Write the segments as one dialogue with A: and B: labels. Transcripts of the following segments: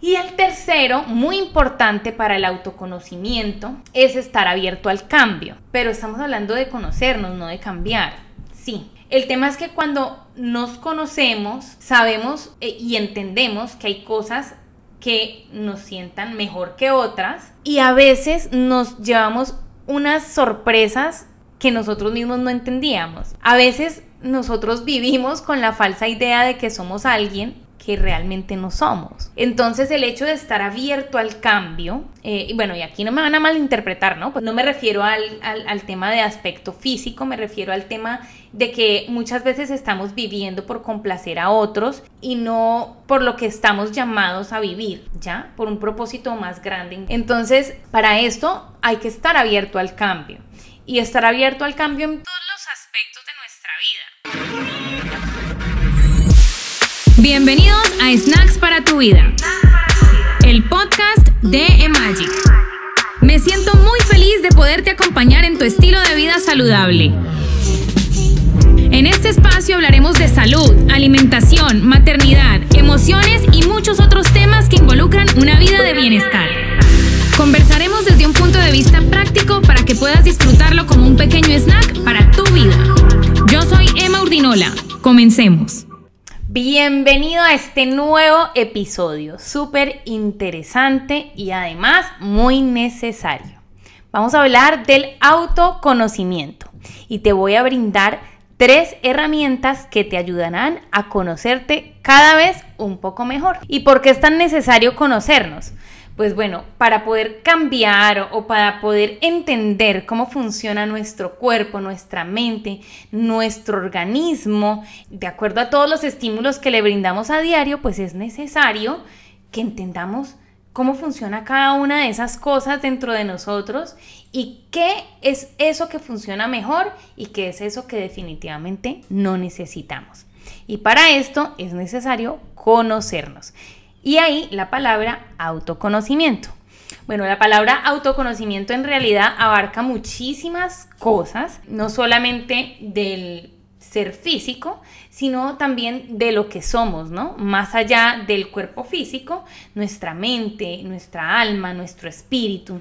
A: Y el tercero, muy importante para el autoconocimiento, es estar abierto al cambio. Pero estamos hablando de conocernos, no de cambiar. Sí. El tema es que cuando nos conocemos, sabemos eh, y entendemos que hay cosas que nos sientan mejor que otras y a veces nos llevamos unas sorpresas que nosotros mismos no entendíamos. A veces nosotros vivimos con la falsa idea de que somos alguien que realmente no somos. Entonces el hecho de estar abierto al cambio, eh, y bueno, y aquí no me van a malinterpretar, ¿no? Pues no me refiero al tema de aspecto físico, me refiero al tema de que muchas veces estamos viviendo por complacer a otros y no por lo que estamos llamados a vivir, ¿ya? Por un propósito más grande. Entonces, para esto hay que estar abierto al cambio y estar abierto al cambio en todos los aspectos de nuestra vida. Bienvenidos a Snacks para tu vida, el podcast de Emagic. Me siento muy feliz de poderte acompañar en tu estilo de vida saludable. En este espacio hablaremos de salud, alimentación, maternidad, emociones y muchos otros temas que involucran una vida de bienestar. Conversaremos desde un punto de vista práctico para que puedas disfrutarlo como un pequeño snack para tu vida. Yo soy Emma Urdinola. Comencemos. Bienvenido a este nuevo episodio, súper interesante y además muy necesario. Vamos a hablar del autoconocimiento y te voy a brindar tres herramientas que te ayudarán a conocerte cada vez un poco mejor. ¿Y por qué es tan necesario conocernos? pues bueno, para poder cambiar o para poder entender cómo funciona nuestro cuerpo, nuestra mente, nuestro organismo, de acuerdo a todos los estímulos que le brindamos a diario, pues es necesario que entendamos cómo funciona cada una de esas cosas dentro de nosotros y qué es eso que funciona mejor y qué es eso que definitivamente no necesitamos. Y para esto es necesario conocernos. Y ahí la palabra autoconocimiento. Bueno, la palabra autoconocimiento en realidad abarca muchísimas cosas, no solamente del ser físico, sino también de lo que somos, ¿no? Más allá del cuerpo físico, nuestra mente, nuestra alma, nuestro espíritu.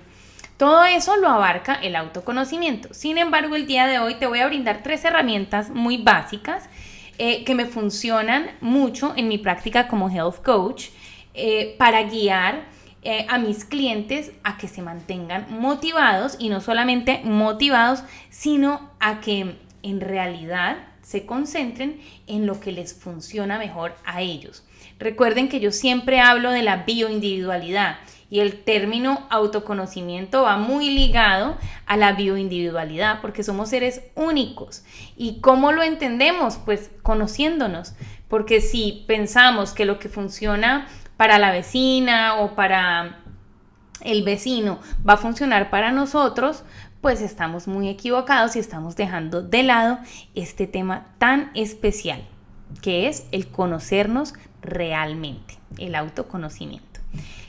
A: Todo eso lo abarca el autoconocimiento. Sin embargo, el día de hoy te voy a brindar tres herramientas muy básicas eh, que me funcionan mucho en mi práctica como health coach eh, para guiar eh, a mis clientes a que se mantengan motivados y no solamente motivados, sino a que en realidad se concentren en lo que les funciona mejor a ellos. Recuerden que yo siempre hablo de la bioindividualidad y el término autoconocimiento va muy ligado a la bioindividualidad porque somos seres únicos. ¿Y cómo lo entendemos? Pues conociéndonos, porque si pensamos que lo que funciona para la vecina o para el vecino va a funcionar para nosotros, pues estamos muy equivocados y estamos dejando de lado este tema tan especial que es el conocernos realmente, el autoconocimiento.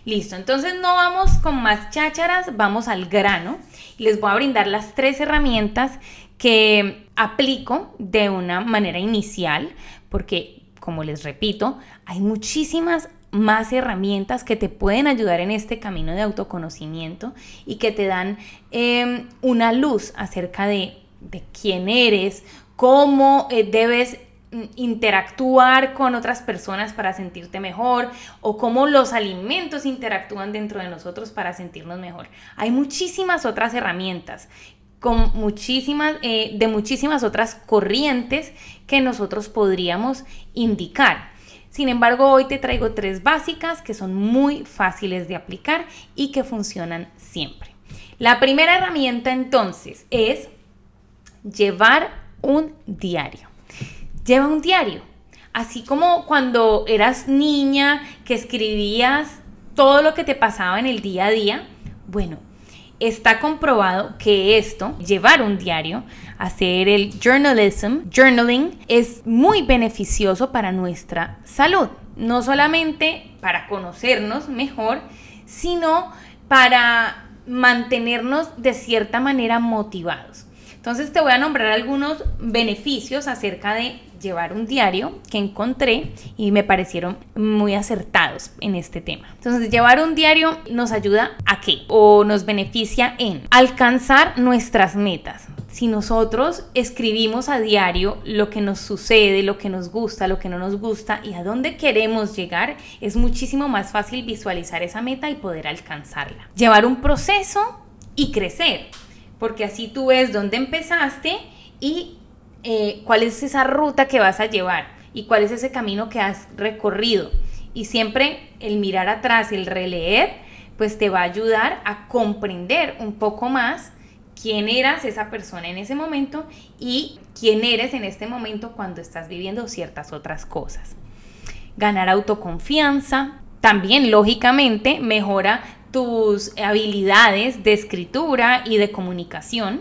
A: Listo, entonces no vamos con más chácharas, vamos al grano. Les voy a brindar las tres herramientas que aplico de una manera inicial, porque como les repito, hay muchísimas más herramientas que te pueden ayudar en este camino de autoconocimiento y que te dan em, una luz acerca de, quién eres, cómo eh, debes mm, interactuar con otras personas para sentirte mejor o cómo los alimentos interactúan dentro de nosotros para sentirnos mejor. Hay muchísimas otras herramientas con muchísimas, eh, de muchísimas otras corrientes que nosotros podríamos indicar. Sin embargo, hoy te traigo tres básicas que son muy fáciles de aplicar y que funcionan siempre. La primera herramienta entonces es llevar un diario. Lleva un diario. Así como cuando eras niña que escribías todo lo que te pasaba en el día a día, bueno, Está comprobado que esto, llevar un diario, hacer el journalism, journaling, es muy beneficioso para nuestra salud. No solamente para conocernos mejor, sino para mantenernos de cierta manera motivados. Entonces te voy a nombrar algunos beneficios acerca de llevar un diario que encontré y me parecieron muy acertados en este tema. Entonces, llevar un diario nos ayuda a qué o nos beneficia en alcanzar nuestras metas. Si nosotros escribimos a diario lo que nos sucede, lo que nos gusta, lo que no nos gusta y a dónde queremos llegar, es muchísimo más fácil visualizar esa meta y poder alcanzarla. Llevar un proceso y crecer porque así tú ves dónde empezaste y eh, cuál es esa ruta que vas a llevar y cuál es ese camino que has recorrido. Y siempre el mirar atrás, el releer, pues te va a ayudar a comprender un poco más quién eras esa persona en ese momento y quién eres en este momento cuando estás viviendo ciertas otras cosas. Ganar autoconfianza, también lógicamente mejora tus habilidades de escritura y de comunicación,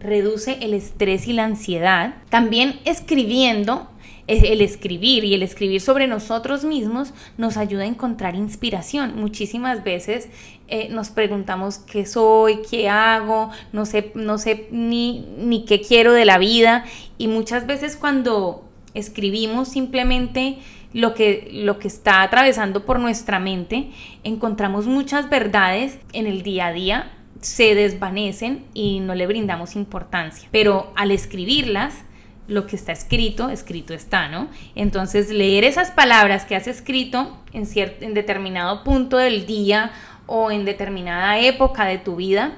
A: reduce el estrés y la ansiedad. También escribiendo, el escribir y el escribir sobre nosotros mismos nos ayuda a encontrar inspiración. Muchísimas veces eh, nos preguntamos qué soy, qué hago, no sé, no sé ni, ni qué quiero de la vida. Y muchas veces cuando escribimos simplemente lo que, lo que está atravesando por nuestra mente, encontramos muchas verdades en el día a día, se desvanecen y no le brindamos importancia. Pero al escribirlas, lo que está escrito, escrito está, ¿no? Entonces leer esas palabras que has escrito en, cierto, en determinado punto del día o en determinada época de tu vida,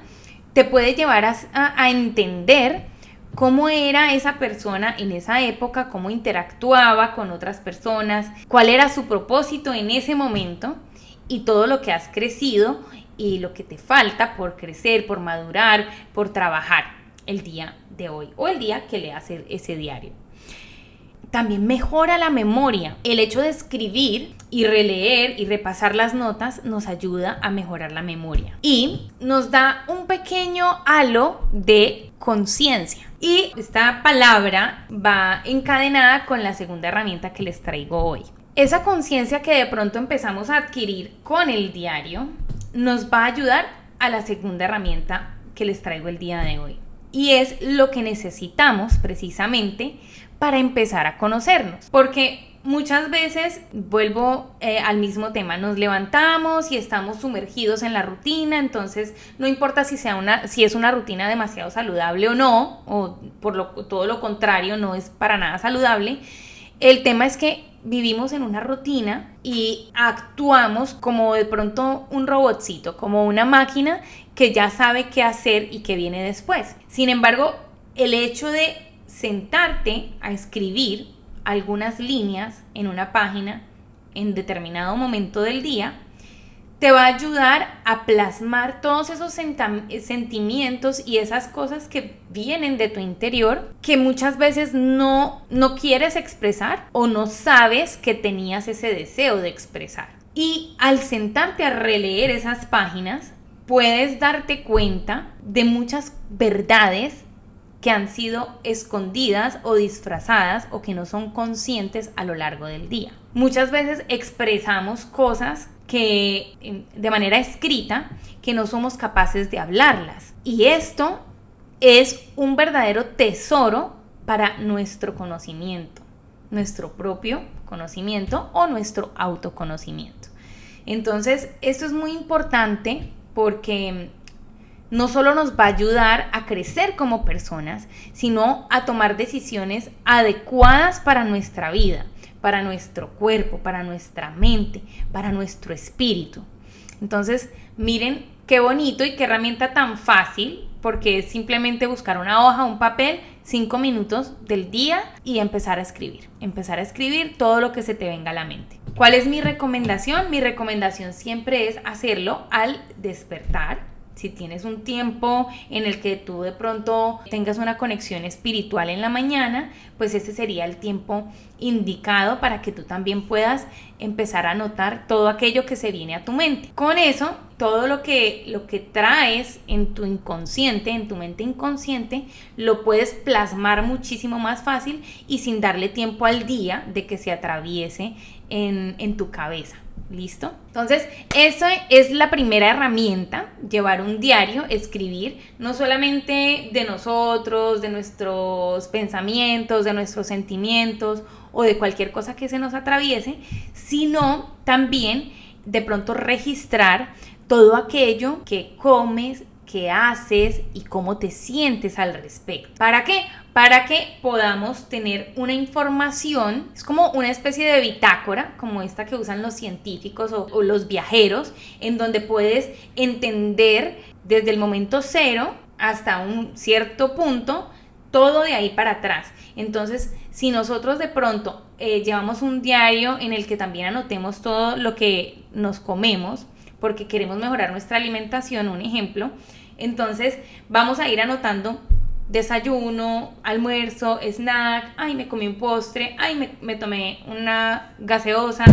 A: te puede llevar a, a entender cómo era esa persona en esa época, cómo interactuaba con otras personas, cuál era su propósito en ese momento y todo lo que has crecido y lo que te falta por crecer, por madurar, por trabajar el día de hoy o el día que le hace ese diario. También mejora la memoria. El hecho de escribir y releer y repasar las notas nos ayuda a mejorar la memoria. Y nos da un pequeño halo de conciencia. Y esta palabra va encadenada con la segunda herramienta que les traigo hoy. Esa conciencia que de pronto empezamos a adquirir con el diario nos va a ayudar a la segunda herramienta que les traigo el día de hoy. Y es lo que necesitamos precisamente para empezar a conocernos. Porque muchas veces vuelvo eh, al mismo tema, nos levantamos y estamos sumergidos en la rutina, entonces no importa si, sea una, si es una rutina demasiado saludable o no, o por lo, todo lo contrario, no es para nada saludable, el tema es que vivimos en una rutina y actuamos como de pronto un robotcito, como una máquina que ya sabe qué hacer y qué viene después. Sin embargo, el hecho de sentarte a escribir algunas líneas en una página en determinado momento del día, te va a ayudar a plasmar todos esos sentimientos y esas cosas que vienen de tu interior que muchas veces no, no quieres expresar o no sabes que tenías ese deseo de expresar. Y al sentarte a releer esas páginas, puedes darte cuenta de muchas verdades que han sido escondidas o disfrazadas o que no son conscientes a lo largo del día. Muchas veces expresamos cosas que em, de manera escrita que no somos capaces de hablarlas. Y esto es un verdadero tesoro para nuestro conocimiento, nuestro propio conocimiento o nuestro autoconocimiento. Entonces, esto es muy importante porque em, no solo nos va a ayudar a crecer como personas, sino a tomar decisiones adecuadas para nuestra vida, para nuestro cuerpo, para nuestra mente, para nuestro espíritu. Entonces, miren qué bonito y qué herramienta tan fácil, porque es simplemente buscar una hoja, un papel, cinco minutos del día y empezar a escribir. Empezar a escribir todo lo que se te venga a la mente. ¿Cuál es mi recomendación? Mi recomendación siempre es hacerlo al despertar si tienes un tiempo en el que tú de pronto tengas una conexión espiritual en la mañana, pues ese sería el tiempo indicado para que tú también puedas empezar a notar todo aquello que se viene a tu mente. Con eso, todo lo que, lo que traes en tu inconsciente, en tu mente inconsciente, lo puedes plasmar muchísimo más fácil y sin darle tiempo al día de que se atraviese en tu cabeza. ¿Listo? Entonces, eso es la primera herramienta, llevar un diario, escribir, no solamente de nosotros, de nuestros pensamientos, de nuestros sentimientos o de cualquier cosa que se nos atraviese, sino también de pronto registrar todo aquello que comes, que haces y cómo te sientes al respecto. ¿Para qué? para que podamos tener una información, es como una especie de bitácora, como esta que usan los científicos o, los viajeros, en donde puedes entender desde el momento cero hasta un cierto punto todo de ahí para atrás. Entonces, si nosotros de pronto eh, llevamos un diario en el que también anotemos todo lo que nos comemos, porque queremos mejorar nuestra alimentación, un ejemplo, entonces vamos a ir anotando desayuno, almuerzo, snack, ay, me comí un postre, ay, me, tomé una gaseosa,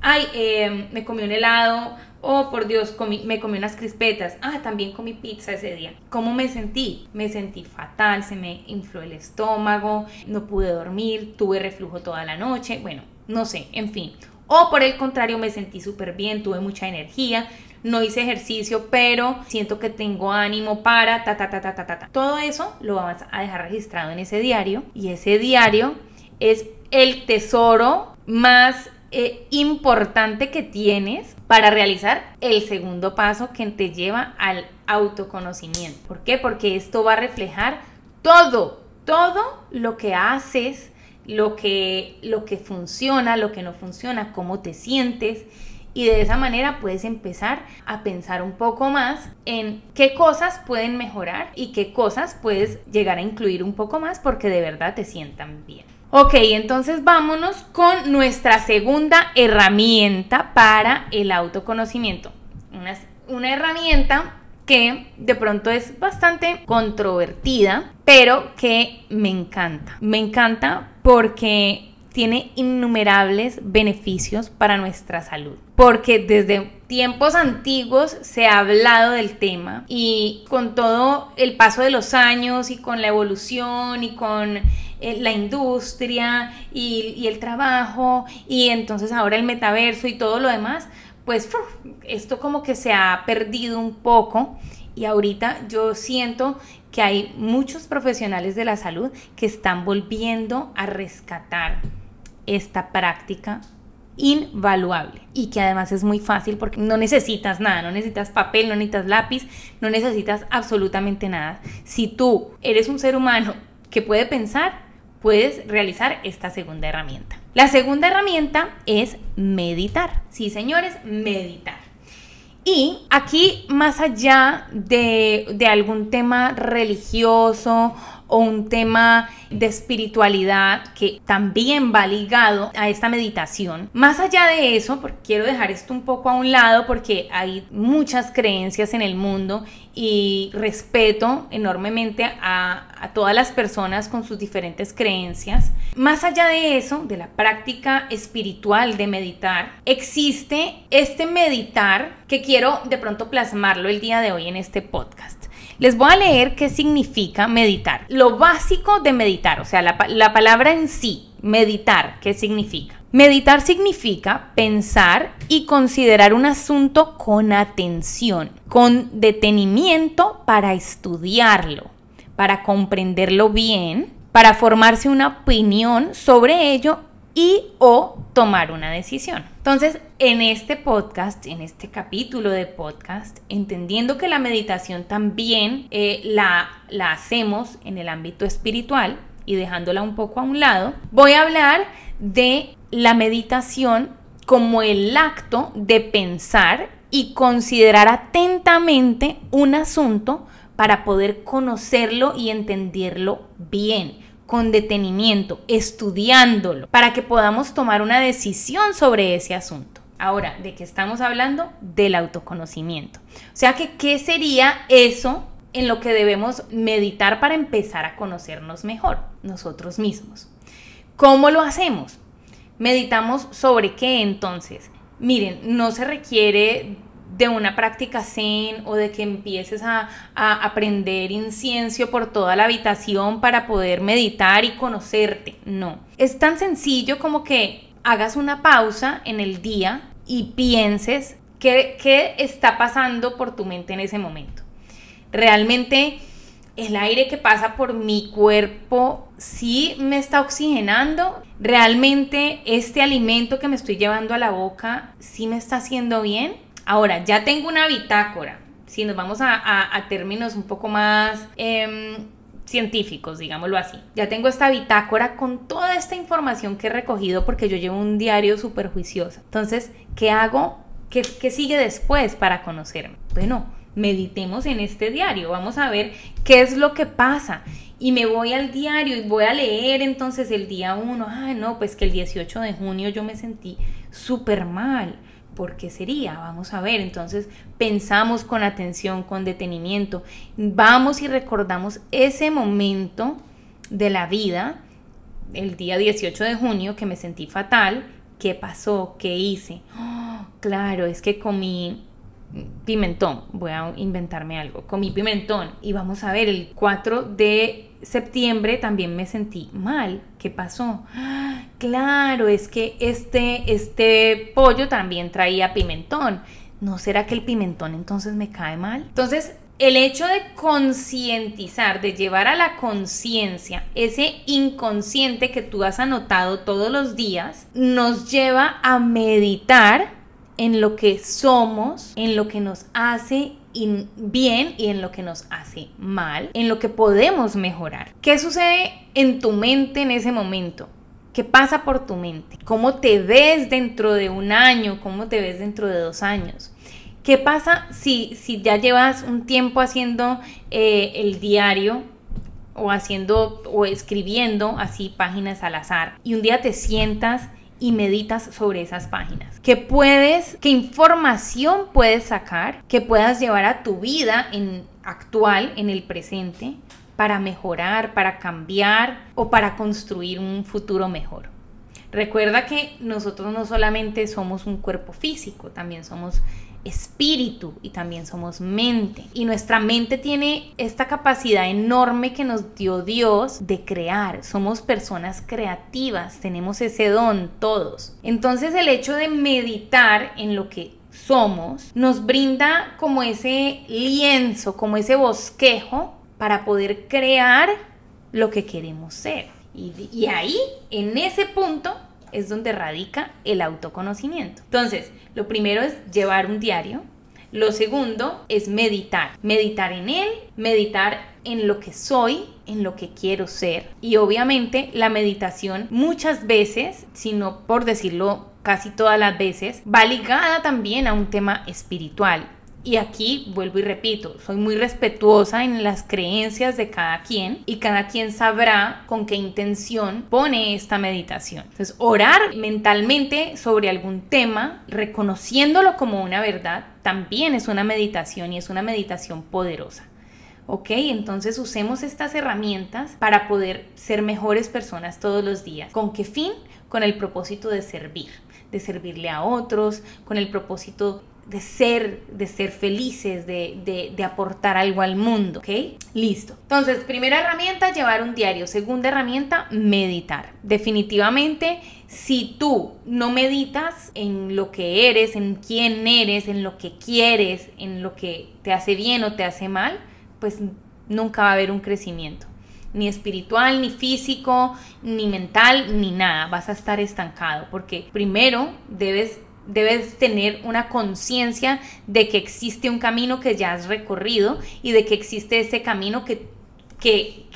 A: ay, em, me comí un helado, oh, por Dios, me comí unas crispetas, ah, también comí pizza ese día. ¿Cómo me sentí? Me sentí fatal, se me infló el estómago, no pude dormir, tuve reflujo toda la noche, bueno, no sé, en fin. O por el contrario, me sentí súper bien, tuve mucha energía, no hice ejercicio, pero siento que tengo ánimo para ta ta ta ta ta ta. Todo eso lo vamos a dejar registrado en ese diario y ese diario es el tesoro más eh, importante que tienes para realizar el segundo paso que te lleva al autoconocimiento. ¿Por qué? Porque esto va a reflejar todo, todo lo que haces, lo que, lo que funciona, lo que no funciona, cómo te sientes y de esa manera puedes empezar a pensar un poco más en qué cosas pueden mejorar y qué cosas puedes llegar a incluir un poco más porque de verdad te sientan bien. Ok, entonces vámonos con nuestra segunda herramienta para el autoconocimiento. Una, una herramienta que de pronto es bastante controvertida, pero que me encanta. Me encanta porque tiene innumerables beneficios para nuestra salud porque desde tiempos antiguos se ha hablado del tema y con todo el paso de los años y con la evolución y con eh, la industria y, el trabajo y entonces ahora el metaverso y todo lo demás, pues esto como que se ha perdido un poco y ahorita yo siento que hay muchos profesionales de la salud que están volviendo a rescatar esta práctica invaluable y que además es muy fácil porque no necesitas nada, no necesitas papel, no necesitas lápiz, no necesitas absolutamente nada. Si tú eres un ser humano que puede pensar, puedes realizar esta segunda herramienta. La segunda herramienta es meditar. Sí, señores, meditar. Y aquí, más allá de, de algún tema religioso o un tema de espiritualidad que también va ligado a esta meditación. Más allá de eso, porque quiero dejar esto un poco a un lado porque hay muchas creencias en el mundo y respeto enormemente a todas las personas con sus diferentes creencias. Más allá de eso, de la práctica espiritual de meditar, existe este meditar que quiero de pronto plasmarlo el día de hoy en este podcast. Les voy a leer qué significa meditar, lo básico de meditar, o sea, la, palabra en sí, meditar, ¿qué significa? Meditar significa pensar y considerar un asunto con atención, con detenimiento para estudiarlo, para comprenderlo bien, para formarse una opinión sobre ello y o tomar una decisión. Entonces, en este podcast, en este capítulo de podcast, entendiendo que la meditación también eh, la hacemos en el ámbito espiritual y dejándola un poco a un lado, voy a hablar de la meditación como el acto de pensar y considerar atentamente un asunto para poder conocerlo y entenderlo bien con detenimiento, estudiándolo, para que podamos tomar una decisión sobre ese asunto. Ahora, ¿de qué estamos hablando? Del autoconocimiento. O sea que, ¿qué sería eso en lo que debemos meditar para empezar a conocernos mejor nosotros mismos? ¿Cómo lo hacemos? Meditamos sobre qué entonces. Miren, no se requiere de una práctica zen o de que empieces a, a aprender incienso por toda la habitación para poder meditar y conocerte. No. Es tan sencillo como que hagas una pausa en el día y pienses qué, qué, está pasando por tu mente en ese momento. Realmente el aire que pasa por mi cuerpo sí me está oxigenando. Realmente este alimento que me estoy llevando a la boca sí me está haciendo bien. Ahora, ya tengo una bitácora. Si nos vamos a, términos un poco más em, científicos, digámoslo así. Ya tengo esta bitácora con toda esta información que he recogido porque yo llevo un diario súper juicioso. Entonces, ¿qué hago? ¿Qué, sigue después para conocerme? Bueno, meditemos en este diario, vamos a ver qué es lo que pasa y me voy al diario y voy a leer entonces el día 1, ah, no, pues que el 18 de junio yo me sentí súper mal. ¿por qué sería? Vamos a ver, entonces pensamos con atención, con detenimiento, vamos y recordamos ese momento de la vida, el día 18 de junio, que me sentí fatal, ¿qué pasó? ¿Qué hice? ¡Oh! claro, es que comí pimentón, voy a inventarme algo, comí pimentón y vamos a ver el 4 de septiembre también me sentí mal. ¿Qué pasó? ¡Ah! Claro, es que este, este pollo también traía pimentón. ¿No será que el pimentón entonces me cae mal? Entonces, el hecho de concientizar, de llevar a la conciencia ese inconsciente que tú has anotado todos los días, nos lleva a meditar en lo que somos, en lo que nos hace bien y en lo que nos hace mal, en lo que podemos mejorar. ¿Qué sucede en tu mente en ese momento? ¿Qué pasa por tu mente? ¿Cómo te ves dentro de un año? ¿Cómo te ves dentro de dos años? ¿Qué pasa si, si ya llevas un tiempo haciendo eh, el diario o haciendo o escribiendo así páginas al azar y un día te sientas y meditas sobre esas páginas. ¿Qué puedes, qué información puedes sacar que puedas llevar a tu vida en actual, en el presente, para mejorar, para cambiar o para construir un futuro mejor? Recuerda que nosotros no solamente somos un cuerpo físico, también somos espíritu y también somos mente. Y nuestra mente tiene esta capacidad enorme que nos dio Dios de crear. Somos personas creativas, tenemos ese don todos. Entonces el hecho de meditar en lo que somos nos brinda como ese lienzo, como ese bosquejo para poder crear lo que queremos ser. Y, ahí, en ese punto, es donde radica el autoconocimiento. Entonces, lo primero es llevar un diario. Lo segundo es meditar. Meditar en él, meditar en lo que soy, en lo que quiero ser. Y obviamente la meditación muchas veces, si no por decirlo casi todas las veces, va ligada también a un tema espiritual y aquí vuelvo y repito, soy muy respetuosa en las creencias de cada quien y cada quien sabrá con qué intención pone esta meditación. Entonces, orar mentalmente sobre algún tema, reconociéndolo como una verdad, también es una meditación y es una meditación poderosa. ¿ok? Entonces usemos estas herramientas para poder ser mejores personas todos los días. ¿Con qué fin? Con el propósito de servir, de servirle a otros, con el propósito de ser, de ser felices, de, aportar algo al mundo, ¿ok? Listo. Entonces, primera herramienta, llevar un diario. Segunda herramienta, meditar. Definitivamente, si tú no meditas en lo que eres, en quién eres, en lo que quieres, en lo que te hace bien o te hace mal, pues nunca va a haber un crecimiento. Ni espiritual, ni físico, ni mental, ni nada. Vas a estar estancado porque primero debes debes tener una conciencia de que existe un camino que ya has recorrido y de que existe ese camino que, que,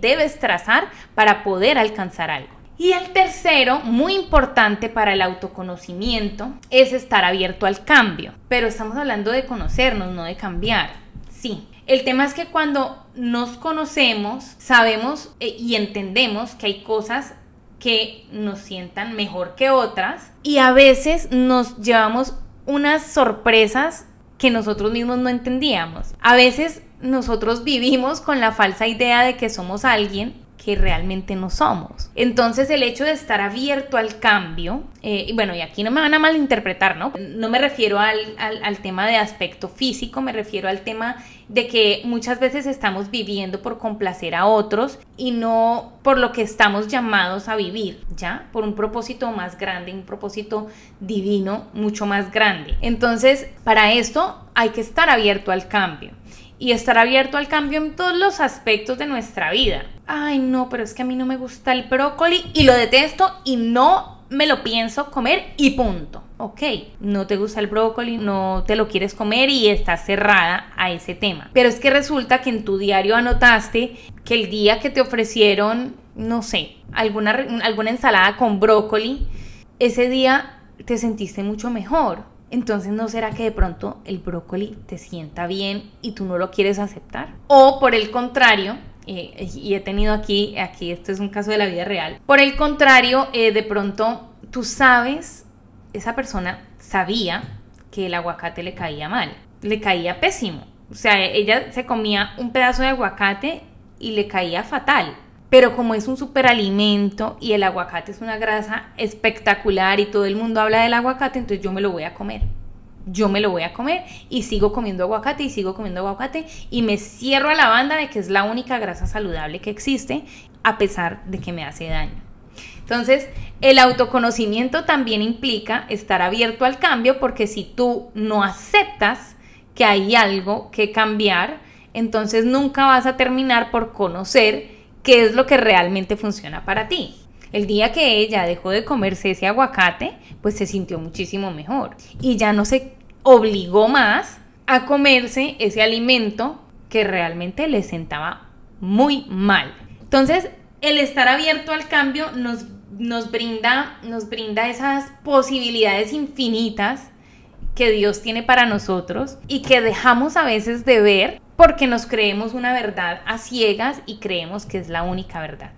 A: debes trazar para poder alcanzar algo. Y el tercero, muy importante para el autoconocimiento, es estar abierto al cambio. Pero estamos hablando de conocernos, no de cambiar. Sí, el tema es que cuando nos conocemos, sabemos eh, y entendemos que hay cosas que nos sientan mejor que otras y a veces nos llevamos unas sorpresas que nosotros mismos no entendíamos. A veces nosotros vivimos con la falsa idea de que somos alguien realmente no somos. Entonces el hecho de estar abierto al cambio, eh, y bueno, y aquí no me van a malinterpretar, ¿no? No me refiero al, al tema de aspecto físico, me refiero al tema de que muchas veces estamos viviendo por complacer a otros y no por lo que estamos llamados a vivir, ¿ya? Por un propósito más grande, un propósito divino mucho más grande. Entonces, para esto hay que estar abierto al cambio y estar abierto al cambio en todos los aspectos de nuestra vida. Ay, no, pero es que a mí no me gusta el brócoli y lo detesto y no me lo pienso comer y punto. Ok, no te gusta el brócoli, no te lo quieres comer y estás cerrada a ese tema. Pero es que resulta que en tu diario anotaste que el día que te ofrecieron, no sé, alguna, alguna ensalada con brócoli, ese día te sentiste mucho mejor entonces, ¿no será que de pronto el brócoli te sienta bien y tú no lo quieres aceptar? O por el contrario, eh, y he tenido aquí, aquí esto es un caso de la vida real, por el contrario, eh, de pronto tú sabes, esa persona sabía que el aguacate le caía mal, le caía pésimo. O sea, ella se comía un pedazo de aguacate y le caía fatal pero como es un superalimento y el aguacate es una grasa espectacular y todo el mundo habla del aguacate, entonces yo me lo voy a comer. Yo me lo voy a comer y sigo comiendo aguacate y sigo comiendo aguacate y me cierro a la banda de que es la única grasa saludable que existe a pesar de que me hace daño. Entonces, el autoconocimiento también implica estar abierto al cambio porque si tú no aceptas que hay algo que cambiar, entonces nunca vas a terminar por conocer qué es lo que realmente funciona para ti. El día que ella dejó de comerse ese aguacate, pues se sintió muchísimo mejor y ya no se obligó más a comerse ese alimento que realmente le sentaba muy mal. Entonces, el estar abierto al cambio nos, nos, brinda, nos brinda esas posibilidades infinitas que Dios tiene para nosotros y que dejamos a veces de ver porque nos creemos una verdad a ciegas y creemos que es la única verdad.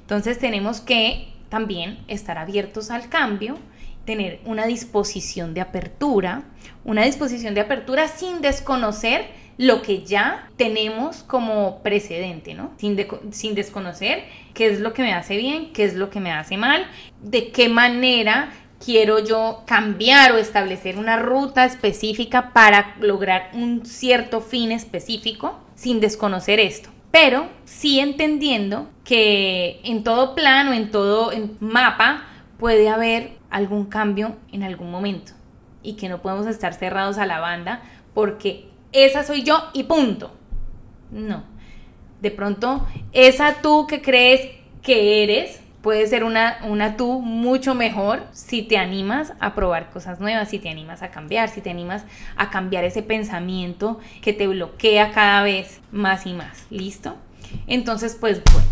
A: Entonces tenemos que también estar abiertos al cambio, tener una disposición de apertura, una disposición de apertura sin desconocer lo que ya tenemos como precedente, ¿no? Sin, sin desconocer qué es lo que me hace bien, qué es lo que me hace mal, de qué manera quiero yo cambiar o establecer una ruta específica para lograr un cierto fin específico sin desconocer esto. Pero sí entendiendo que en todo plano, en todo mapa, puede haber algún cambio en algún momento y que no podemos estar cerrados a la banda porque esa soy yo y punto. No. De pronto, esa tú que crees que eres puede ser una, tú mucho mejor si te animas a probar cosas nuevas, si te animas a cambiar, si te animas a cambiar ese pensamiento que te bloquea cada vez más y más. ¿Listo? Entonces, pues bueno.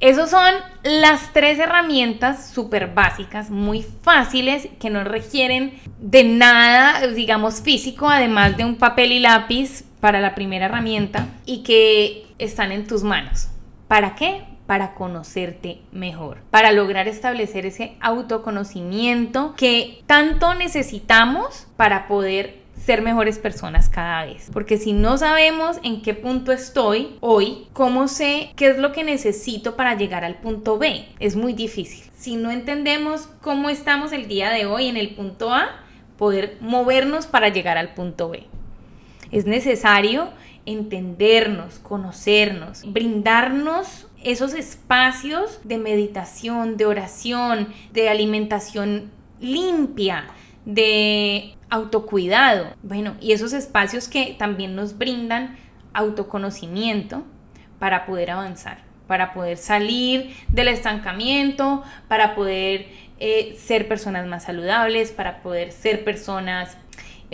A: Esas son las tres herramientas súper básicas, muy fáciles, que no requieren de nada, digamos, físico, además de un papel y lápiz para la primera herramienta y que están en tus manos. ¿Para qué? para conocerte mejor, para lograr establecer ese autoconocimiento que tanto necesitamos para poder ser mejores personas cada vez. Porque si no sabemos en qué punto estoy hoy, ¿cómo sé qué es lo que necesito para llegar al punto B? Es muy difícil. Si no entendemos cómo estamos el día de hoy en el punto A, poder movernos para llegar al punto B. Es necesario entendernos, conocernos, brindarnos esos espacios de meditación, de oración, de alimentación limpia, de autocuidado. Bueno, y esos espacios que también nos brindan autoconocimiento para poder avanzar, para poder salir del estancamiento, para poder eh, ser personas más saludables, para poder ser personas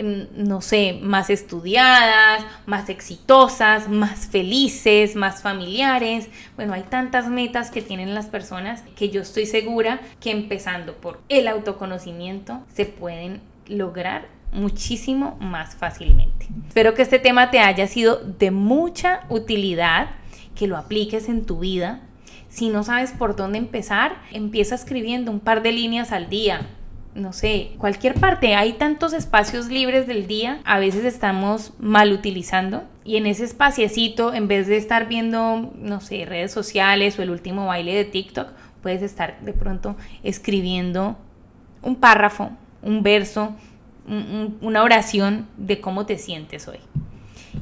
A: Mm, no sé, más estudiadas, más exitosas, más felices, más familiares. Bueno, hay tantas metas que tienen las personas que yo estoy segura que empezando por el autoconocimiento se pueden lograr muchísimo más fácilmente. Espero que este tema te haya sido de mucha utilidad, que lo apliques en tu vida. Si no sabes por dónde empezar, empieza escribiendo un par de líneas al día, no sé, cualquier parte. Hay tantos espacios libres del día, a veces estamos mal utilizando. Y en ese espaciecito, en vez de estar viendo, no sé, redes sociales o el último baile de TikTok, puedes estar de pronto escribiendo un párrafo, un verso, una oración de cómo te sientes hoy.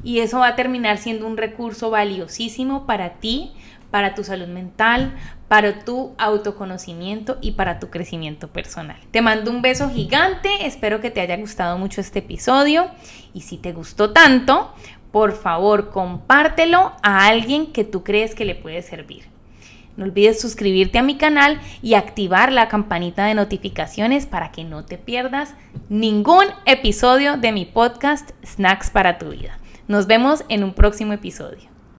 A: Y eso va a terminar siendo un recurso valiosísimo para ti, para tu salud mental, para tu autoconocimiento y para tu crecimiento personal. Te mando un beso gigante, espero que te haya gustado mucho este episodio y si te gustó tanto, por favor compártelo a alguien que tú crees que le puede servir. No olvides suscribirte a mi canal y activar la campanita de notificaciones para que no te pierdas ningún episodio de mi podcast Snacks para tu vida. Nos vemos en un próximo episodio.